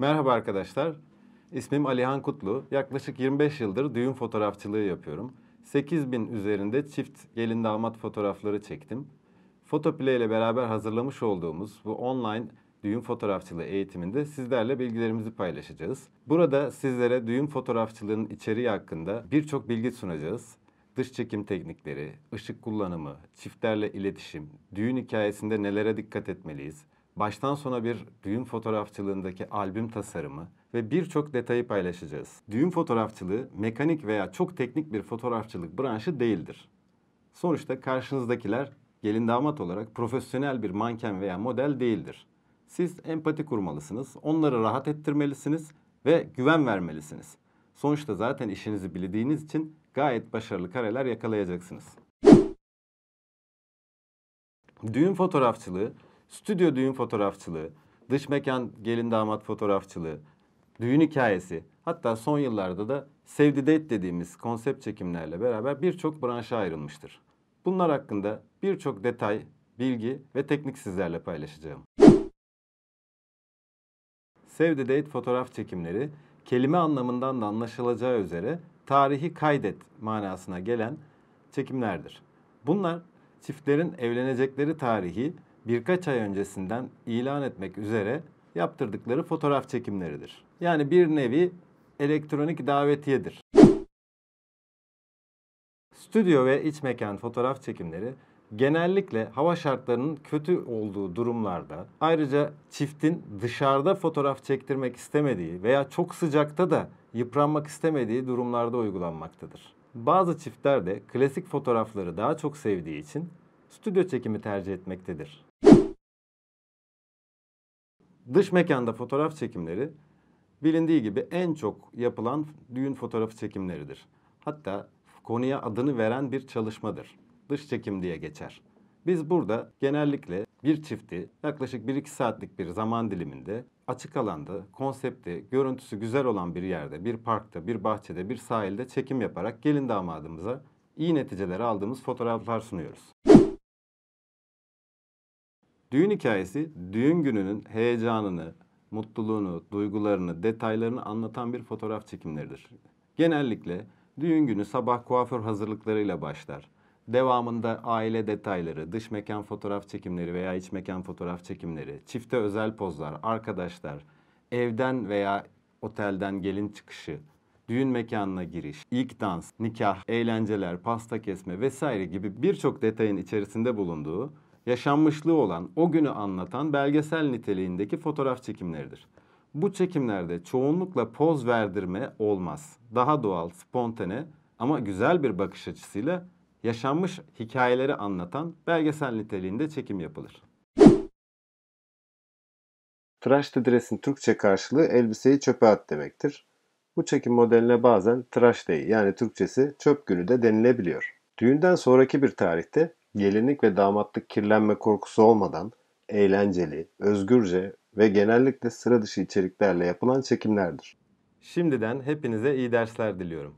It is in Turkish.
Merhaba arkadaşlar. İsmim Alihan Kutlu. Yaklaşık 25 yıldır düğün fotoğrafçılığı yapıyorum. 8000 üzerinde çift gelin damat fotoğrafları çektim. Fotoplay ile beraber hazırlamış olduğumuz bu online düğün fotoğrafçılığı eğitiminde sizlerle bilgilerimizi paylaşacağız. Burada sizlere düğün fotoğrafçılığının içeriği hakkında birçok bilgi sunacağız. Dış çekim teknikleri, ışık kullanımı, çiftlerle iletişim, düğün hikayesinde nelere dikkat etmeliyiz, baştan sona bir düğün fotoğrafçılığındaki albüm tasarımı ve birçok detayı paylaşacağız. Düğün fotoğrafçılığı mekanik veya çok teknik bir fotoğrafçılık branşı değildir. Sonuçta karşınızdakiler gelin damat olarak profesyonel bir manken veya model değildir. Siz empati kurmalısınız, onları rahat ettirmelisiniz ve güven vermelisiniz. Sonuçta zaten işinizi bildiğiniz için gayet başarılı kareler yakalayacaksınız. Düğün fotoğrafçılığı stüdyo düğün fotoğrafçılığı, dış mekan gelin damat fotoğrafçılığı, düğün hikayesi hatta son yıllarda da Sevdi Date dediğimiz konsept çekimlerle beraber birçok branşa ayrılmıştır. Bunlar hakkında birçok detay, bilgi ve teknik sizlerle paylaşacağım. Sevdi Date fotoğraf çekimleri kelime anlamından da anlaşılacağı üzere tarihi kaydet manasına gelen çekimlerdir. Bunlar çiftlerin evlenecekleri tarihi birkaç ay öncesinden ilan etmek üzere yaptırdıkları fotoğraf çekimleridir. Yani bir nevi elektronik davetiyedir. Stüdyo ve iç mekan fotoğraf çekimleri genellikle hava şartlarının kötü olduğu durumlarda ayrıca çiftin dışarıda fotoğraf çektirmek istemediği veya çok sıcakta da yıpranmak istemediği durumlarda uygulanmaktadır. Bazı çiftler de klasik fotoğrafları daha çok sevdiği için stüdyo çekimi tercih etmektedir. Dış mekanda fotoğraf çekimleri bilindiği gibi en çok yapılan düğün fotoğrafı çekimleridir. Hatta konuya adını veren bir çalışmadır. Dış çekim diye geçer. Biz burada genellikle bir çifti yaklaşık 1-2 saatlik bir zaman diliminde açık alanda, konsepti, görüntüsü güzel olan bir yerde, bir parkta, bir bahçede, bir sahilde çekim yaparak gelin damadımıza iyi neticeler aldığımız fotoğraflar sunuyoruz. Düğün hikayesi düğün gününün heyecanını, mutluluğunu, duygularını, detaylarını anlatan bir fotoğraf çekimleridir. Genellikle düğün günü sabah kuaför hazırlıklarıyla başlar. Devamında aile detayları, dış mekan fotoğraf çekimleri veya iç mekan fotoğraf çekimleri, çifte özel pozlar, arkadaşlar, evden veya otelden gelin çıkışı, düğün mekanına giriş, ilk dans, nikah, eğlenceler, pasta kesme vesaire gibi birçok detayın içerisinde bulunduğu yaşanmışlığı olan, o günü anlatan belgesel niteliğindeki fotoğraf çekimleridir. Bu çekimlerde çoğunlukla poz verdirme olmaz. Daha doğal, spontane ama güzel bir bakış açısıyla yaşanmış hikayeleri anlatan belgesel niteliğinde çekim yapılır. Trash the Türkçe karşılığı elbiseyi çöpe at demektir. Bu çekim modeline bazen trash day yani Türkçesi çöp günü de denilebiliyor. Düğünden sonraki bir tarihte Gelinlik ve damatlık kirlenme korkusu olmadan eğlenceli, özgürce ve genellikle sıra dışı içeriklerle yapılan çekimlerdir. Şimdiden hepinize iyi dersler diliyorum.